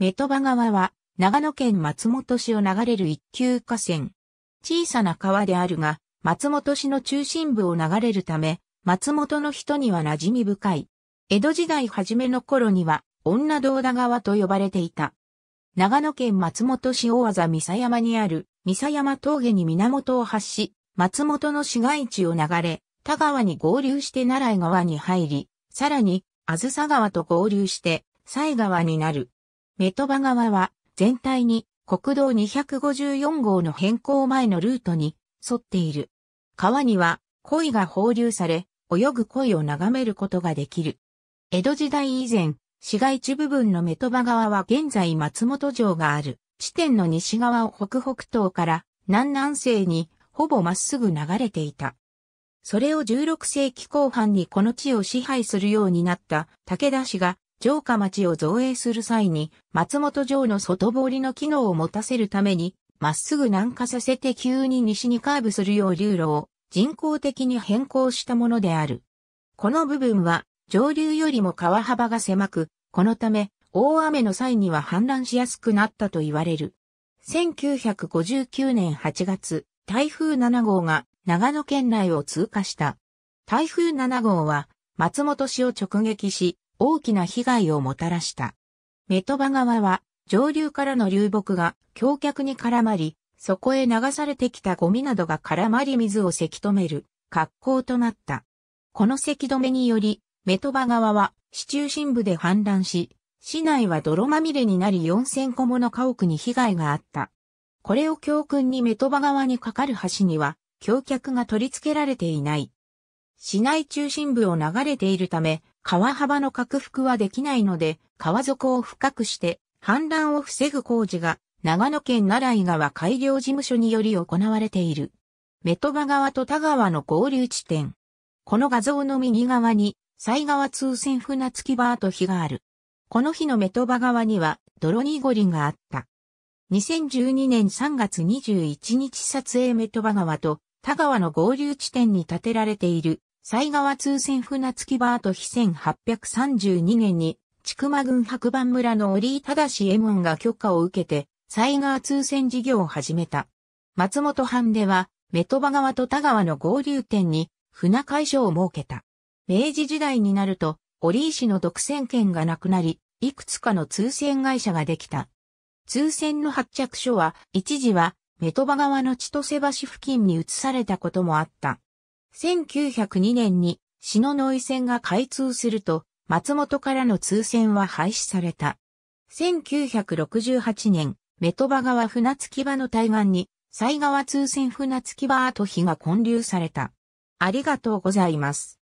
メトバ川は、長野県松本市を流れる一級河川。小さな川であるが、松本市の中心部を流れるため、松本の人には馴染み深い。江戸時代初めの頃には、女道田川と呼ばれていた。長野県松本市大和三佐山にある、三佐山峠に源を発し、松本の市街地を流れ、田川に合流して奈良井川に入り、さらに、あずさ川と合流して、西川になる。メトバ川は全体に国道254号の変更前のルートに沿っている。川には鯉が放流され、泳ぐ鯉を眺めることができる。江戸時代以前、市街地部分のメトバ川は現在松本城がある地点の西側を北北東から南南西にほぼまっすぐ流れていた。それを16世紀後半にこの地を支配するようになった武田氏が城下町を造営する際に、松本城の外堀の機能を持たせるために、まっすぐ南下させて急に西にカーブするよう流路を人工的に変更したものである。この部分は上流よりも川幅が狭く、このため大雨の際には氾濫しやすくなったと言われる。1959年8月、台風7号が長野県内を通過した。台風7号は松本市を直撃し、大きな被害をもたらした。メトバ川は上流からの流木が橋脚に絡まり、そこへ流されてきたゴミなどが絡まり水をせき止める格好となった。このせき止めにより、メトバ川は市中心部で氾濫し、市内は泥まみれになり4000個もの家屋に被害があった。これを教訓にメトバ川に架かる橋には橋脚が取り付けられていない。市内中心部を流れているため、川幅の拡幅はできないので、川底を深くして、氾濫を防ぐ工事が、長野県奈良井川改良事務所により行われている。メトバ川と田川の合流地点。この画像の右側に、西川通船船付き場跡碑がある。この日のメトバ川には、泥濁りがあった。2012年3月21日撮影メトバ川と田川の合流地点に建てられている西川通船船きバート碑1832年に、千曲郡白番村の折井正右衛門が許可を受けて、西川通船事業を始めた。松本藩では、メトバ川と田川の合流点に、船会所を設けた。明治時代になると、折井市の独占権がなくなり、いくつかの通船会社ができた。通船の発着所は、一時は、メトバ川の千歳橋付近に移されたこともあった。1902年に篠ノ井線が開通すると、松本からの通線は廃止された。1968年、メトバ川船着き場の対岸に、西川通線船着き場跡碑が建立された。ありがとうございます。